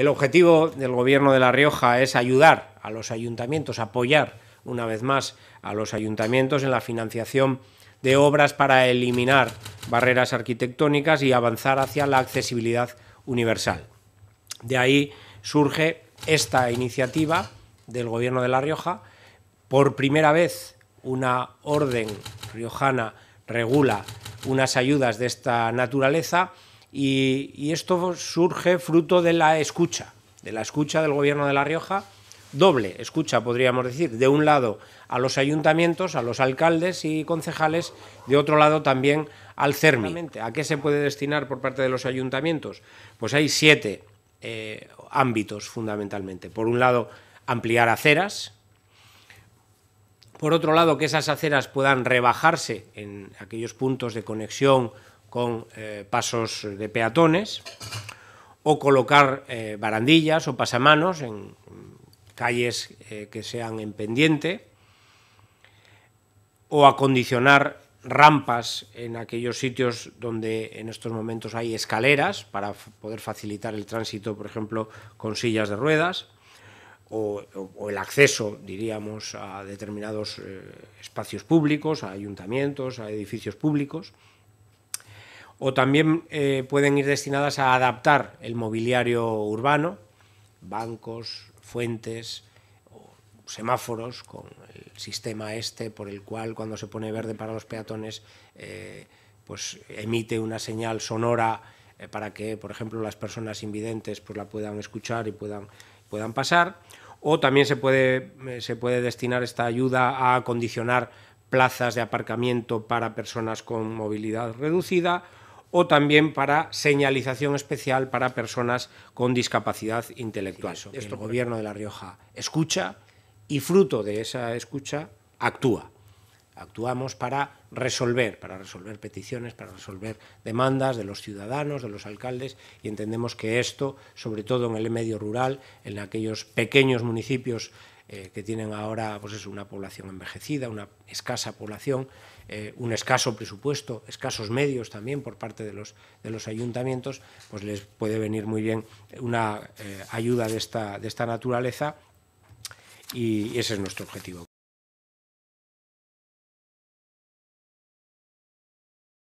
El objetivo del Gobierno de La Rioja es ayudar a los ayuntamientos, apoyar una vez más a los ayuntamientos en la financiación de obras para eliminar barreras arquitectónicas y avanzar hacia la accesibilidad universal. De ahí surge esta iniciativa del Gobierno de La Rioja. Por primera vez, una orden riojana regula unas ayudas de esta naturaleza y, esto surge fruto de la escucha, de la escucha del gobierno de La Rioja, doble escucha, podríamos decir, de un lado a los ayuntamientos, a los alcaldes y concejales, de otro lado también al CERMI. ¿A qué se puede destinar por parte de los ayuntamientos? Pues hay siete eh, ámbitos fundamentalmente. Por un lado, ampliar aceras, por otro lado, que esas aceras puedan rebajarse en aquellos puntos de conexión con eh, pasos de peatones o colocar eh, barandillas o pasamanos en calles eh, que sean en pendiente o acondicionar rampas en aquellos sitios donde en estos momentos hay escaleras para poder facilitar el tránsito, por ejemplo, con sillas de ruedas o el acceso, diríamos, a determinados espacios públicos, a ayuntamientos, a edificios públicos o también eh, pueden ir destinadas a adaptar el mobiliario urbano, bancos, fuentes, semáforos con el sistema este por el cual cuando se pone verde para los peatones eh, pues emite una señal sonora eh, para que por ejemplo las personas invidentes pues, la puedan escuchar y puedan, puedan pasar o también se puede, se puede destinar esta ayuda a condicionar plazas de aparcamiento para personas con movilidad reducida o también para señalización especial para personas con discapacidad intelectual. el gobierno de La Rioja escucha y fruto de esa escucha actúa. Actuamos para resolver, para resolver peticiones, para resolver demandas de los ciudadanos, de los alcaldes, y entendemos que esto, sobre todo en el medio rural, en aquellos pequeños municipios eh, que tienen ahora pues una población envejecida, una escasa población, eh, un escaso presupuesto, escasos medios también por parte de los, de los ayuntamientos, pues les puede venir muy bien una eh, ayuda de esta, de esta naturaleza y ese es nuestro objetivo.